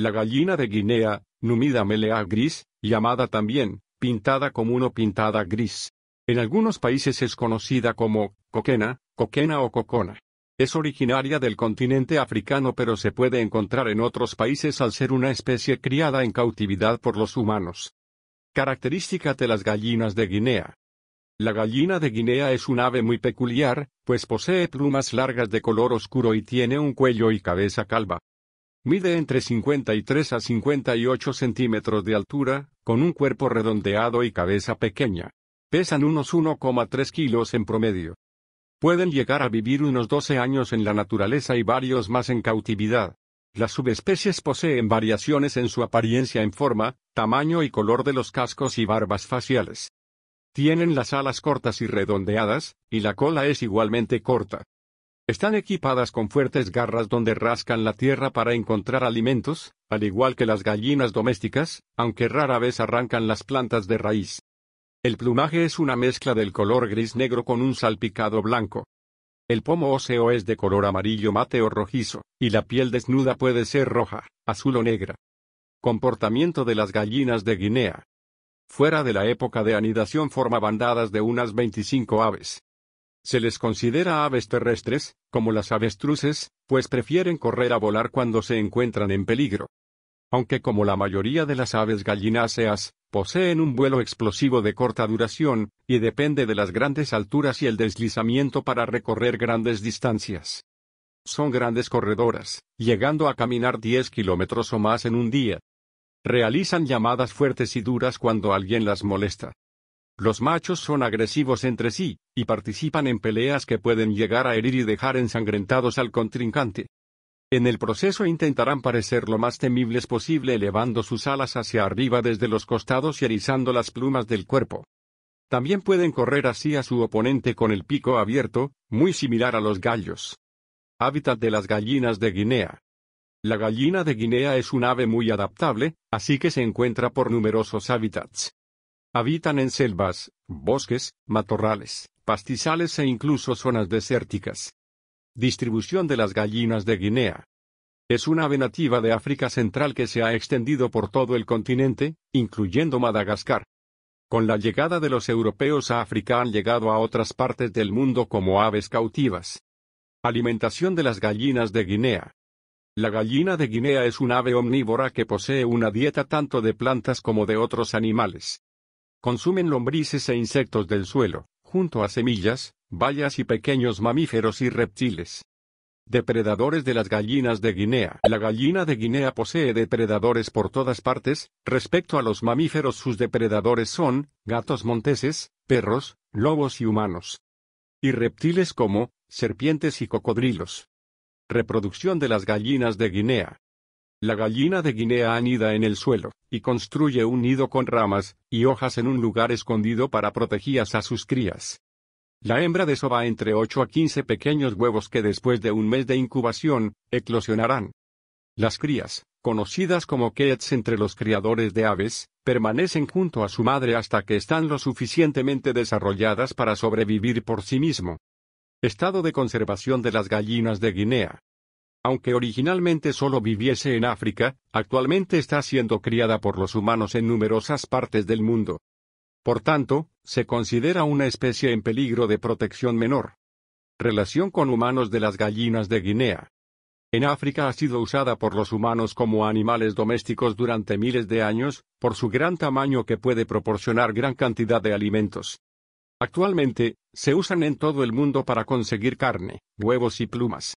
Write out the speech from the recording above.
La gallina de Guinea, Numida melea gris, llamada también, pintada común o pintada gris. En algunos países es conocida como coquena, coquena o cocona. Es originaria del continente africano pero se puede encontrar en otros países al ser una especie criada en cautividad por los humanos. Característica de las gallinas de Guinea. La gallina de Guinea es un ave muy peculiar, pues posee plumas largas de color oscuro y tiene un cuello y cabeza calva. Mide entre 53 a 58 centímetros de altura, con un cuerpo redondeado y cabeza pequeña. Pesan unos 1,3 kilos en promedio. Pueden llegar a vivir unos 12 años en la naturaleza y varios más en cautividad. Las subespecies poseen variaciones en su apariencia en forma, tamaño y color de los cascos y barbas faciales. Tienen las alas cortas y redondeadas, y la cola es igualmente corta. Están equipadas con fuertes garras donde rascan la tierra para encontrar alimentos, al igual que las gallinas domésticas, aunque rara vez arrancan las plantas de raíz. El plumaje es una mezcla del color gris-negro con un salpicado blanco. El pomo óseo es de color amarillo mate o rojizo, y la piel desnuda puede ser roja, azul o negra. Comportamiento de las gallinas de Guinea. Fuera de la época de anidación forma bandadas de unas 25 aves, se les considera aves terrestres, como las avestruces, pues prefieren correr a volar cuando se encuentran en peligro. Aunque como la mayoría de las aves gallináceas, poseen un vuelo explosivo de corta duración, y depende de las grandes alturas y el deslizamiento para recorrer grandes distancias. Son grandes corredoras, llegando a caminar 10 kilómetros o más en un día. Realizan llamadas fuertes y duras cuando alguien las molesta. Los machos son agresivos entre sí, y participan en peleas que pueden llegar a herir y dejar ensangrentados al contrincante. En el proceso intentarán parecer lo más temibles posible elevando sus alas hacia arriba desde los costados y erizando las plumas del cuerpo. También pueden correr así a su oponente con el pico abierto, muy similar a los gallos. Hábitat de las gallinas de Guinea. La gallina de Guinea es un ave muy adaptable, así que se encuentra por numerosos hábitats. Habitan en selvas, bosques, matorrales, pastizales e incluso zonas desérticas. Distribución de las gallinas de Guinea. Es una ave nativa de África Central que se ha extendido por todo el continente, incluyendo Madagascar. Con la llegada de los europeos a África han llegado a otras partes del mundo como aves cautivas. Alimentación de las gallinas de Guinea. La gallina de Guinea es un ave omnívora que posee una dieta tanto de plantas como de otros animales. Consumen lombrices e insectos del suelo, junto a semillas, bayas y pequeños mamíferos y reptiles. Depredadores de las gallinas de Guinea. La gallina de Guinea posee depredadores por todas partes, respecto a los mamíferos sus depredadores son, gatos monteses, perros, lobos y humanos. Y reptiles como, serpientes y cocodrilos. Reproducción de las gallinas de Guinea. La gallina de Guinea anida en el suelo, y construye un nido con ramas y hojas en un lugar escondido para protegidas a sus crías. La hembra desova entre 8 a 15 pequeños huevos que después de un mes de incubación, eclosionarán. Las crías, conocidas como quetz entre los criadores de aves, permanecen junto a su madre hasta que están lo suficientemente desarrolladas para sobrevivir por sí mismo. Estado de conservación de las gallinas de Guinea. Aunque originalmente solo viviese en África, actualmente está siendo criada por los humanos en numerosas partes del mundo. Por tanto, se considera una especie en peligro de protección menor. Relación con humanos de las gallinas de Guinea. En África ha sido usada por los humanos como animales domésticos durante miles de años, por su gran tamaño que puede proporcionar gran cantidad de alimentos. Actualmente, se usan en todo el mundo para conseguir carne, huevos y plumas.